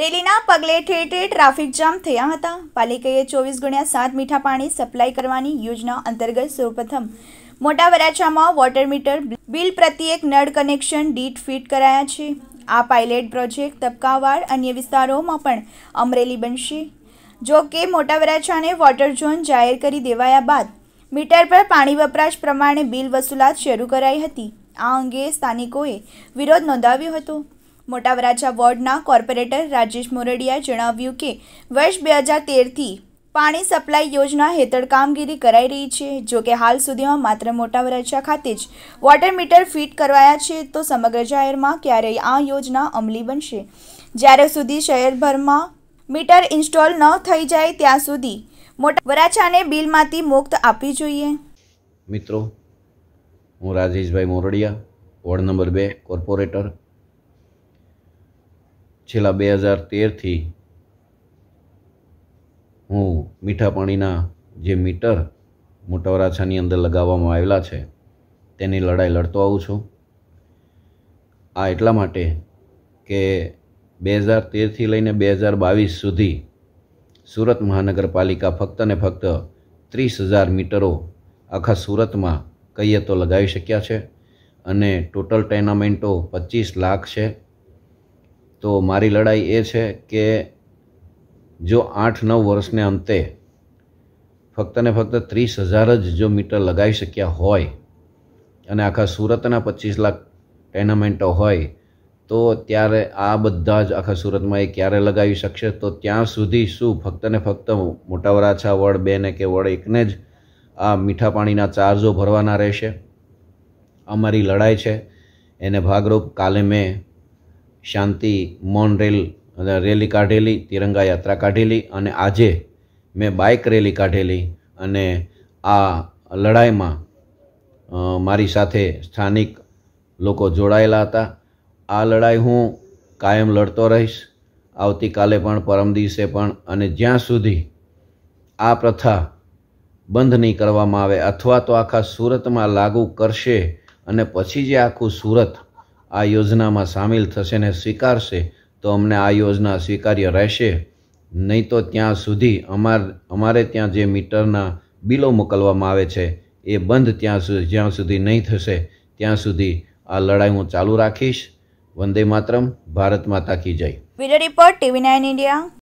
રેલીના પગલે ઠેર ઠેર ટ્રાફિક જામ થયા હતા પાલિકાએ ચોવીસ ગુણ્યા સાત મીઠા પાણી સપ્લાય કરવાની યોજના અંતર્ગત સૌપ્રથમ મોટા વરાછામાં વોટર મીટર બિલ પ્રત્યેક નળ કનેક્શન ડીટ ફિટ કરાયા છે આ પાયલેટ પ્રોજેક્ટ તબક્કાવાર અન્ય વિસ્તારોમાં પણ અમરેલી બનશે જો કે મોટા વરાછાને વોટર ઝોન જાહેર કરી દેવાયા બાદ મીટર પર પાણી વપરાશ પ્રમાણે બિલ વસૂલાત શરૂ કરાઈ હતી આ અંગે સ્થાનિકોએ વિરોધ નોંધાવ્યો હતો મોટા વરાછા વોર્ડના કોર્પોરેટર રાજેશ મોરડિયાએ જણાવ્યું કે વર્ષ બે હજાર તેરથી પાણી સપ્લાય યોજના હેઠળ કામગીરી કરાઈ રહી છે જો કે હાલ સુધીમાં માત્ર મોટા વરાછા ખાતે જ વોટર મીટર ફિટ કરવાયા છે તો સમગ્ર શહેરમાં ક્યારેય આ યોજના અમલી બનશે જ્યારે સુધી શહેરભરમાં મીટર ઇન્સ્ટોલ ન થઈ જાય ત્યાં સુધી મોટા વરાછાને બિલમાંથી મુક્ત આપવી જોઈએ મિત્રો હું રાજેશભાઈ મોરડિયા વોર્ડ નંબર બે કોર્પોરેટર છેલ્લા બે હજાર તેરથી હું મીઠા પાણીના જે મીટર મોટા વરાછાની અંદર લગાવવામાં આવેલા છે તેની લડાઈ લડતો આવું છું આ એટલા માટે કે બે હજાર તેરથી લઈને બે હજાર બાવીસ સુધી સુરત મહાનગરપાલિકા ફક્ત ને ફક્ત ત્રીસ હજાર મીટરો આખા સુરતમાં કહીએ તો લગાવી શક્યા છે અને ટોટલ ટેનામેન્ટો પચીસ લાખ છે તો મારી લડાઈ એ છે કે જો આઠ નવ વર્ષને અંતે ફક્ત ને ફક્ત ત્રીસ હજાર જ જો મીટર લગાવી શક્યા હોય અને આખા સુરતના પચીસ લાખ ટેનામેન્ટો હોય તો ત્યારે આ બધા જ આખા સુરતમાં એ ક્યારે લગાવી શકશે તો ત્યાં સુધી શું ફક્ત ને ફક્ત મોટા વરાછા વડ બેને કે વડ એકને જ આ મીઠા પાણીના ચાર્જો ભરવાના રહેશે અમારી લડાઈ છે એને ભાગરૂપ કાલે મેં શાંતિ મૌન રેલ રેલી કાઢેલી તિરંગા યાત્રા કાઢેલી અને આજે મેં બાઇક રેલી કાઢેલી અને આ લડાઈમાં મારી સાથે સ્થાનિક લોકો જોડાયેલા હતા આ લડાઈ હું કાયમ લડતો રહીશ આવતીકાલે પણ પરમ દિવસે પણ અને જ્યાં સુધી આ પ્રથા બંધ નહીં કરવામાં આવે અથવા તો આખા સુરતમાં લાગુ કરશે અને પછી જે આખું સુરત આ યોજનામાં સામેલ થશે ને સ્વીકારશે તો અમને આ યોજના સ્વીકાર્ય રહેશે નહીં તો ત્યાં સુધી અમાર અમારે ત્યાં જે મીટરના બિલો મોકલવામાં આવે છે એ બંધ ત્યાં સુધી જ્યાં સુધી નહીં થશે ત્યાં સુધી આ લડાઈ હું ચાલુ રાખીશ વંદે માતરમ ભારત માતા કી જય રિપોર્ટ ટીવી નાઇન ઇન્ડિયા